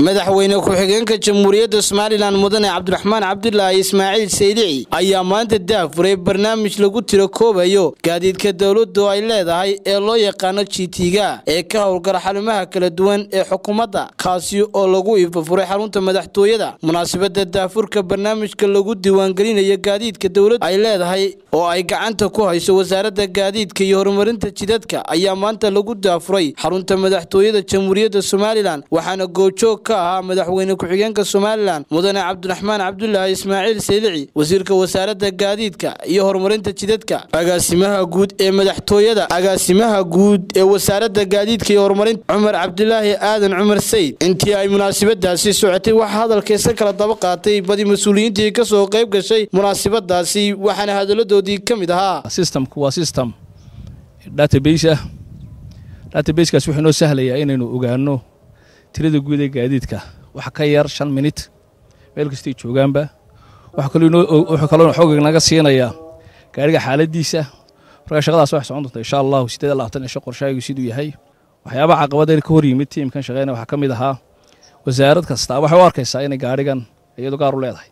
madaxweyne ku-xigeenka jamhuuriyadda somalilan mudane cabdiraxmaan cabdilaahi ismaaciil saydici ayaa maanta daah furay barnaamij lagu tiro koobayo gaadiidka dowladdu ay leedahay ee loo yaqaano jitiga ee ka howlgala xarumaha kala duwan ee xukuumadda kaasi oo lagu iifafuray xarunta madaxtooyada munaasabadda daafurka barnaamijka lagu diiwaangelinayo gaadiidka dowladdu ay leedahay oo ay gacanta ku hayso wasaaradda gaadiidka iyo horumarinta jidadka ayaa maanta lagu daafuray xarunta madaxtooyada jamhuuriyadda somalilan waxaana goojoog ka ahaa madaxweyne ku-xigeenka somalilan mudane cabdiraxmaan cabdulaahi ismaaciil seylici wasiirka wasaaradda gaadiidka iyo horumarinta jidadka agaasimaha guud ee madaxtooyada agaasimaha guud ee wasaaradda gaadiidka iyo horumarinta cumar cabdilaahi aadan cumar sayid intii ay munaasibadaasi socotay waxaa hadalkaysa kala daba qaatay badi mas-uuliyiintii ka soo qayb gashay munaasibadaasi waxaana hadaladoodii ka mid ahaa sistamku waa sistam database ah databasekaas wuxuu inoo sahlayaa inaynu ogaano tirada guud ee gaadiidka wax ka yar shan minit meel kastay joogaanba wuxuu kaloo xoogg naga siinayaa gaariga xaaladiisa markaa shaqadaas wax socon doonta insha allahu siddeed labaatan cisho qorshahaygu siduu yahay waxyaabaha caqabada ka hor yimid tiimkan shaqeyna waxaa ka mid ahaa wasaarad kastaa waxay u arkaysaa inay gaarigan iyadu gaar u leedahay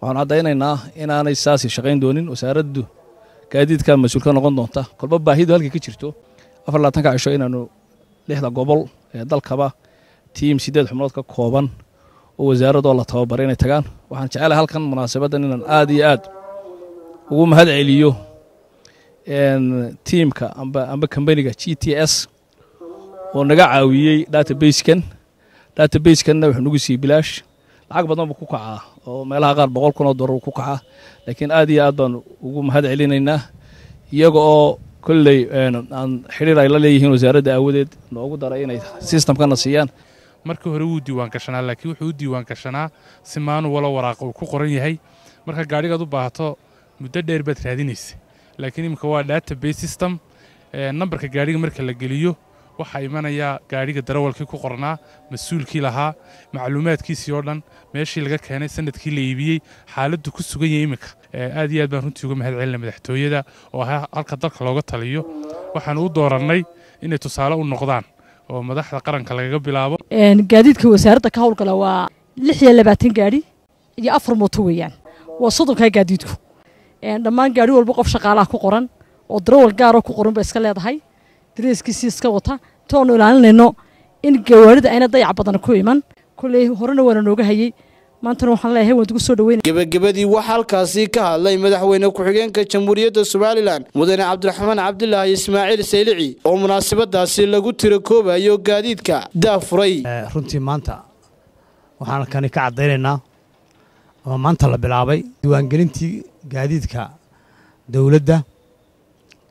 waxaanu caddaynaynaa inaanay saasi shaqayn doonin wasaaraddu gaadiidka mas-uulka noqon doonta kolba baahidu halkay ka jirto afar labaatanka cisho inaannu lixda gobol ee dalkaba tiim sideed xubnood ka kooban oo wasaaradoo la tababaray inay tagaan waxaan jecelahay halkan munaasabaddan inaan aad iyo aad ugu mahad celiyo tiimka amba kambaniga g t s oo naga caawiyey databasekan databasekanna wuxuu nagu siiyey bilaash lacag badan buu ku kacaa oo meelaha qaar boqol kun oo dolar uu ku kacaa laakiin aad iyo aad baan ugu mahad celinaynaa iyaga oo kolley aan xidhiir ay la leeyihiin wasaaradda aawadeed noogu daray inay sistamkana siiyaan marka hore wuu diiwaangashanaa laakiin wuxuu u diiwaan si maanu wala waraaqa uu ku qoran yahay marka gaadhigaad u baahato muddo dheer baad raadinaysa laakiin iminka waa database system nambarka gaadhiga marka la geliyo waxaa imanaya gaadhiga darawalkii ku qornaa mas-uulkii lahaa macluumaadkiisii oo dhan meeshii laga keenay sanadkii la iibiyey xaaladdu ku sugan yahay iminka aad iyo aad baan runtii uga mahad celina madaxtooyada oo halka dalka looga taliyo waxaanu u dooranay inay tusaale u noqdaan oo madaxda qaranka lagaga bilaabo gaadiidka wasaaradda ka howlgala waa lix iyo labaatan gaadhi iyo afar mooto weeyaan waa soddonkaa gaadiidku dhammaan gaadhi walba qof shaqaalaha ku qoran oo darawal gaaroo ku qoran bay iska leedahay dareeskiisii iska wata taoanu ilaalinayno in gawaarida ayna dayac badan ku iman kolley horena waana nooga hayey maantana waxaan leeyahay waan ugu soo dhaweynaya gebagabadii waxaa halkaasi ka hadlay madaxweyne ku-xigeenka jamhuuriyadda somaalilan mudane cabdiraxmaan cabdilaahi ismaaciil saylici oo munaasabadaasi lagu tirakoobayo gaadiidka daafuray eh, runtii maanta waxaan kani ka caddaynaynaa oo maanta la bilaabay diwaangelintii gaadiidka dowladda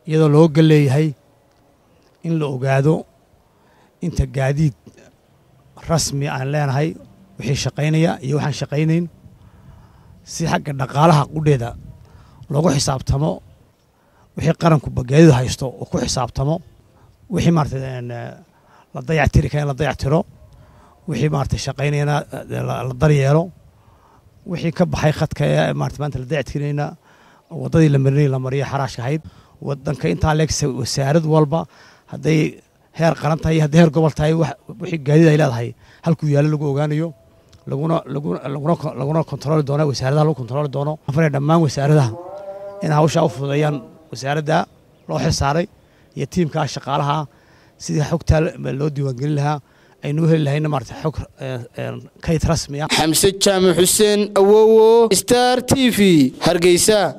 iyadoo gal leeyahay in la ogaado inta gaadiid rasmi aan leenahay wixii shaqaynaya iyo waxaan shaqaynayn si xagga dhaqaalaha qudheeda loogu xisaabtamo wixii qaranku bageedidu haysto oo ku xisaabtamo wixii maarata la dayactiri kara in la dayactiro wixii maarata shaqaynayana la daryeelo wixii ka baxay khadka ee maarata maanta la dayactirinayna waddadii la marinayay la mariyo xaraashka ahayd waddanka intaa leeg wasaarad walba hadday heer qaran tahay iyo hadday heer gobol tahay wixii gaadida ay leedahay halkuu yaalo lagu ogaanayo laguna laguna kontrooli doono wasaaradaha lagu kontrooli doono afar dhammaan wasaaradaha in hawshaa u fududeeyaan wasaaradda loo xil saaray iyo tiimkaa shaqaalaha sidii xogtaa loo diiwaangelin lahaa aynu heli lahayna maarata xog eh, eh, kayd rasmi ah xamse jaamac xuseen awowo star t v hargeysa